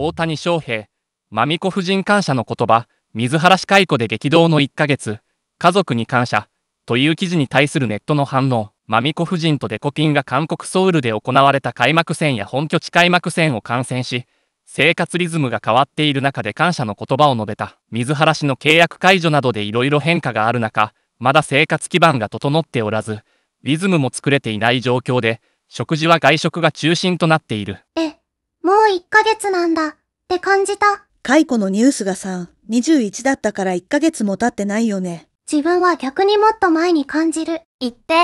大谷翔平、まみこ夫人感謝の言葉、水原氏解雇で激動の1ヶ月、家族に感謝、という記事に対するネットの反応、まみこ夫人とデコピンが韓国ソウルで行われた開幕戦や本拠地開幕戦を観戦し、生活リズムが変わっている中で感謝の言葉を述べた。水原氏の契約解除などでいろいろ変化がある中、まだ生活基盤が整っておらず、リズムも作れていない状況で、食事は外食が中心となっている。えもう1ヶ月なんだって感じた。解雇のニュースがさ、21だったから1ヶ月も経ってないよね。自分は逆にもっと前に感じる。行って。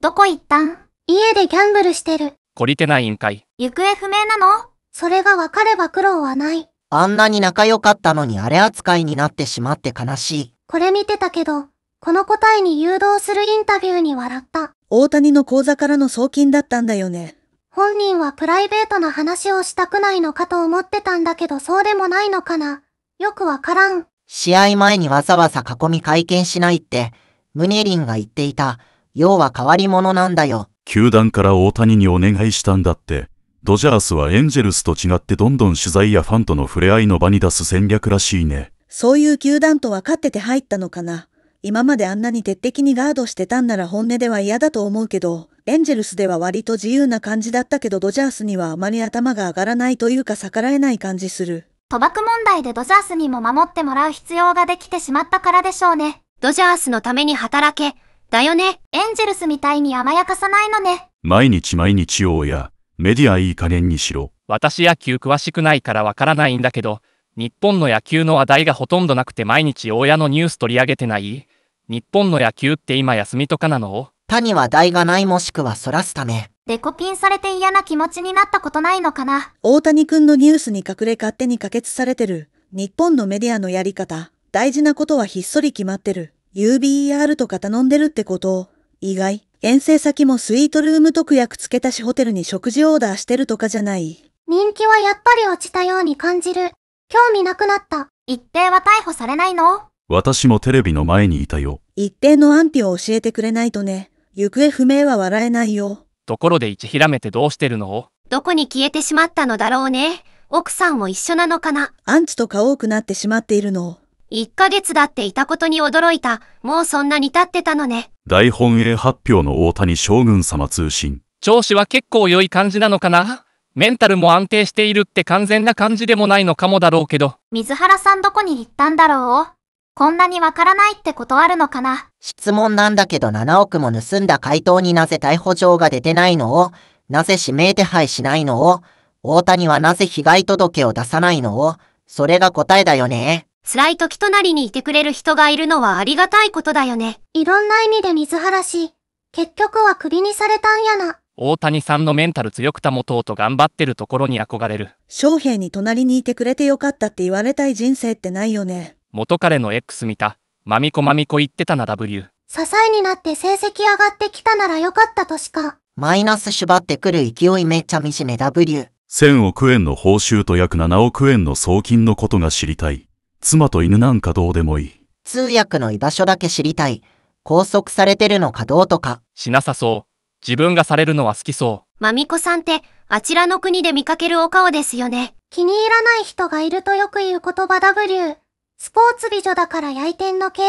どこ行ったん家でギャンブルしてる。懲りてないんかい。行方不明なのそれが分かれば苦労はない。あんなに仲良かったのにあれ扱いになってしまって悲しい。これ見てたけど、この答えに誘導するインタビューに笑った。大谷の口座からの送金だったんだよね。本人はプライベートな話をしたくないのかと思ってたんだけどそうでもないのかな。よくわからん。試合前にわざわざ囲み会見しないって、ムネリンが言っていた。要は変わり者なんだよ。球団から大谷にお願いしたんだって。ドジャースはエンジェルスと違ってどんどん取材やファンとの触れ合いの場に出す戦略らしいね。そういう球団と分かってて入ったのかな。今まであんなに徹底にガードしてたんなら本音では嫌だと思うけど、エンジェルスでは割と自由な感じだったけどドジャースにはあまり頭が上がらないというか逆らえない感じする。賭博問題でドジャースにも守ってもらう必要ができてしまったからでしょうね。ドジャースのために働け。だよね。エンジェルスみたいに甘やかさないのね。毎日毎日王や、メディアいい加減にしろ。私野球詳しくないからわからないんだけど、日本の野球の話題がほとんどなくて毎日親のニュース取り上げてない日本の野球って今休みとかなの他に話題がないもしくはそらすため。デコピンされて嫌な気持ちになったことないのかな大谷くんのニュースに隠れ勝手に可決されてる。日本のメディアのやり方。大事なことはひっそり決まってる。UBER とか頼んでるってこと意外。遠征先もスイートルーム特約付け足しホテルに食事オーダーしてるとかじゃない。人気はやっぱり落ちたように感じる。興味なくなった。一定は逮捕されないの私もテレビの前にいたよ。一定の安否を教えてくれないとね。行方不明は笑えないよ。ところで一ひらめてどうしてるのどこに消えてしまったのだろうね。奥さんも一緒なのかなアンチとか多くなってしまっているの。1ヶ月だっていたことに驚いた。もうそんなに経ってたのね。大本営発表の大谷将軍様通信。調子は結構良い感じなのかなメンタルも安定しているって完全な感じでもないのかもだろうけど。水原さんどこに行ったんだろうこんなにわからないってことあるのかな質問なんだけど7億も盗んだ回答になぜ逮捕状が出てないのをなぜ指名手配しないのを大谷はなぜ被害届を出さないのをそれが答えだよね。辛い時隣にいてくれる人がいるのはありがたいことだよね。いろんな意味で水原氏、結局はクビにされたんやな。大谷さんのメンタル強くたもとうと頑張ってるところに憧れる。翔平に隣にいてくれてよかったって言われたい人生ってないよね。元彼の X 見た。まみこまみこ言ってたな W。支えになって成績上がってきたならよかったとしか。マイナス縛ってくる勢いめっちゃしめ W。1000億円の報酬と約7億円の送金のことが知りたい。妻と犬なんかどうでもいい。通訳の居場所だけ知りたい。拘束されてるのかどうとか。しなさそう。自分がされるのは好きそう。まみこさんって、あちらの国で見かけるお顔ですよね。気に入らない人がいるとよく言う言葉 W。スポーツ美女だから焼いてんのけ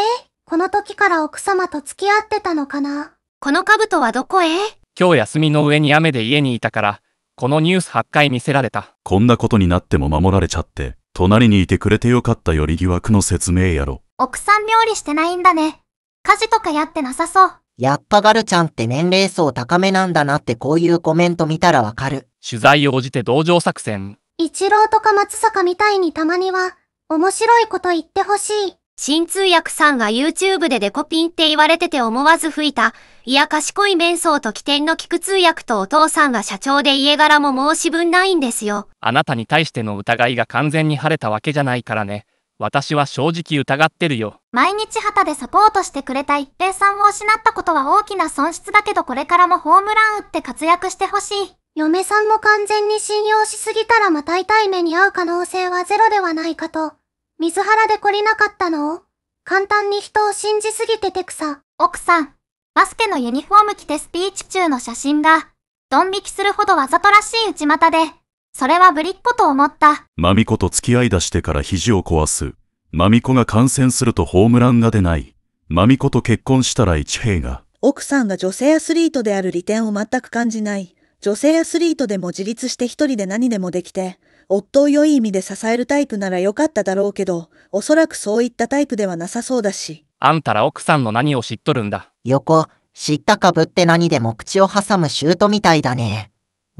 この時から奥様と付き合ってたのかなこの兜はどこへ今日休みの上に雨で家にいたから、このニュース8回見せられた。こんなことになっても守られちゃって、隣にいてくれてよかったより疑惑の説明やろ。奥さん料理してないんだね。家事とかやってなさそう。やっぱガルちゃんって年齢層高めなんだなってこういうコメント見たらわかる。取材応じて同情作戦。一郎とか松坂みたいにたまには、面白いこと言ってほしい。新通訳さんが YouTube でデコピンって言われてて思わず吹いた、いや賢い面相と起点の聞く通訳とお父さんが社長で家柄も申し分ないんですよ。あなたに対しての疑いが完全に晴れたわけじゃないからね。私は正直疑ってるよ。毎日旗でサポートしてくれた一平さんを失ったことは大きな損失だけどこれからもホームラン打って活躍してほしい。嫁さんも完全に信用しすぎたらまた痛い目に遭う可能性はゼロではないかと。水原で懲りなかったの簡単に人を信じすぎててくさ。奥さん、バスケのユニフォーム着てスピーチ中の写真が、ドン引きするほどわざとらしい内股で、それはぶりっ子と思った。マミコと付き合い出してから肘を壊す。マミコが感染するとホームランが出ない。マミコと結婚したら一平が。奥さんが女性アスリートである利点を全く感じない。女性アスリートでも自立して一人で何でもできて、夫を良い意味で支えるタイプなら良かっただろうけど、おそらくそういったタイプではなさそうだし。あんたら奥さんの何を知っとるんだ。横、知ったかぶって何でも口を挟むシュートみたいだね。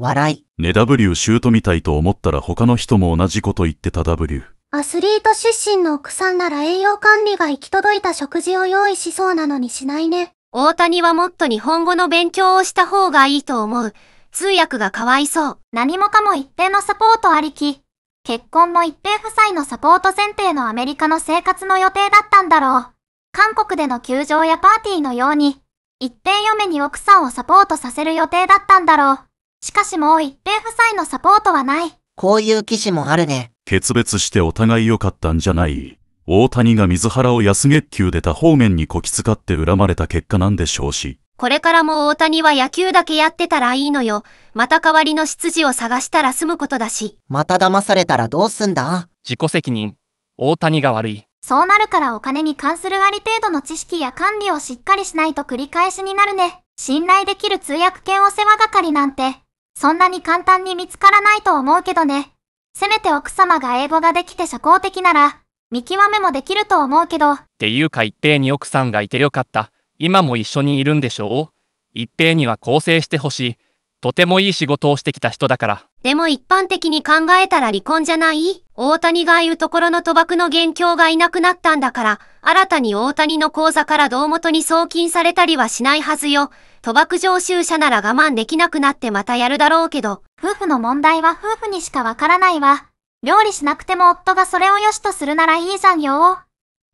笑い。ね W シュートみたいと思ったら他の人も同じこと言ってた W。アスリート出身の奥さんなら栄養管理が行き届いた食事を用意しそうなのにしないね。大谷はもっと日本語の勉強をした方がいいと思う。通訳がかわいそう。何もかも一定のサポートありき。結婚も一定夫妻のサポート前提のアメリカの生活の予定だったんだろう。韓国での球場やパーティーのように、一定嫁に奥さんをサポートさせる予定だったんだろう。しかしもう一平夫妻のサポートはない。こういう記事もあるね。決別してお互い良かったんじゃない。大谷が水原を安月給出た方面にこき使って恨まれた結果なんでしょうし。これからも大谷は野球だけやってたらいいのよ。また代わりの執事を探したら済むことだし。また騙されたらどうすんだ自己責任。大谷が悪い。そうなるからお金に関するあり程度の知識や管理をしっかりしないと繰り返しになるね。信頼できる通訳犬お世話係なんてそんなに簡単に見つからないと思うけどね。せめて奥様が英語ができて社交的なら、見極めもできると思うけど。っていうか一平に奥さんがいてよかった。今も一緒にいるんでしょう一平には更生してほしい。とてもいい仕事をしてきた人だから。でも一般的に考えたら離婚じゃない大谷が言うところの賭博の元凶がいなくなったんだから、新たに大谷の口座から堂元に送金されたりはしないはずよ。賭博常習者なら我慢できなくなってまたやるだろうけど。夫婦の問題は夫婦にしかわからないわ。料理しなくても夫がそれを良しとするならいいじゃんよ。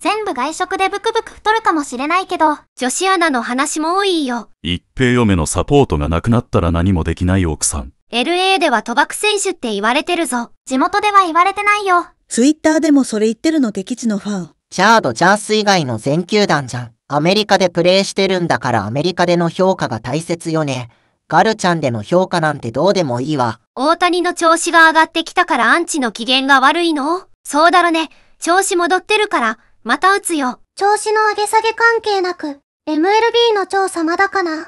全部外食でブクブク太るかもしれないけど、女子アナの話も多いよ。一平嫁のサポートがなくなったら何もできない奥さん。LA では賭博選手って言われてるぞ。地元では言われてないよ。ツイッターでもそれ言ってるの敵地のファン。チャード・ジャース以外の全球団じゃん。アメリカでプレーしてるんだからアメリカでの評価が大切よね。ガルちゃんでの評価なんてどうでもいいわ。大谷の調子が上がってきたからアンチの機嫌が悪いのそうだろね。調子戻ってるから、また打つよ。調子の上げ下げ関係なく、MLB の調査まだかな。っ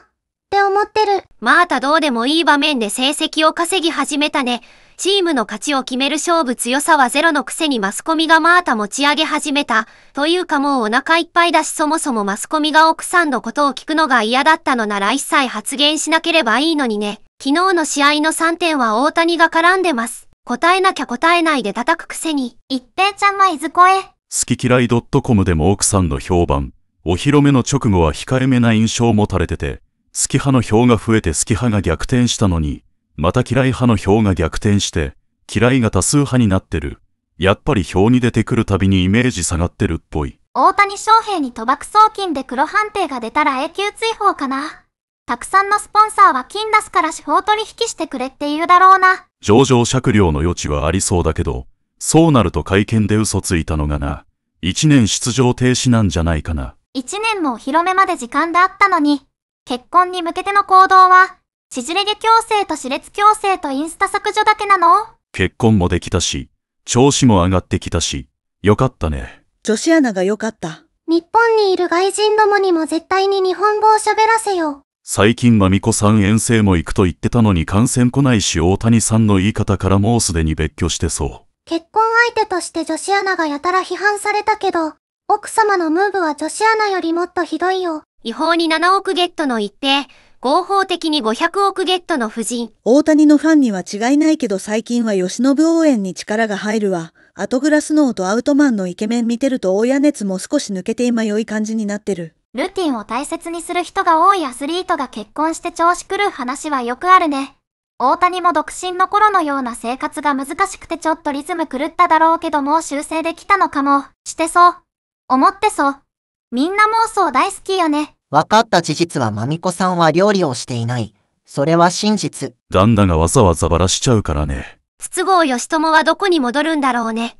て思ってる。またどうでもいい場面で成績を稼ぎ始めたね。チームの勝ちを決める勝負強さはゼロのくせにマスコミがまた持ち上げ始めた。というかもうお腹いっぱいだしそもそもマスコミが奥さんのことを聞くのが嫌だったのなら一切発言しなければいいのにね。昨日の試合の3点は大谷が絡んでます。答えなきゃ答えないで叩くくせに。一平ちゃんはいずこへ。好き嫌い .com でも奥さんの評判、お披露目の直後は控えめな印象を持たれてて、好き派の票が増えて好き派が逆転したのに、また嫌い派の票が逆転して、嫌いが多数派になってる。やっぱり票に出てくるたびにイメージ下がってるっぽい。大谷翔平に賭博送金で黒判定が出たら永久追放かな。たくさんのスポンサーは金出すから司法取引してくれって言うだろうな。上場酌量の余地はありそうだけど、そうなると会見で嘘ついたのがな、1年出場停止なんじゃないかな。1年もお披露目まで時間があったのに、結婚に向けての行動は、縮れ毛矯正と歯列矯正とインスタ削除だけなの結婚もできたし、調子も上がってきたし、よかったね。女子アナがよかった。日本にいる外人どもにも絶対に日本語を喋らせよ。最近まみこさん遠征も行くと言ってたのに感染来ないし大谷さんの言い方からもうすでに別居してそう。結婚相手として女子アナがやたら批判されたけど、奥様のムーブは女子アナよりもっとひどいよ。違法に7億ゲットの一定、合法的に500億ゲットの夫人。大谷のファンには違いないけど最近は吉信応援に力が入るわ。アトグラスノーとアウトマンのイケメン見てると大屋熱も少し抜けて今良い感じになってる。ルーティンを大切にする人が多いアスリートが結婚して調子狂う話はよくあるね。大谷も独身の頃のような生活が難しくてちょっとリズム狂っただろうけどもう修正できたのかも、してそう。思ってそう。みんな妄想大好きよね。分かった事実はまみこさんは料理をしていない。それは真実。旦那がわざわざバラしちゃうからね。筒香義友はどこに戻るんだろうね。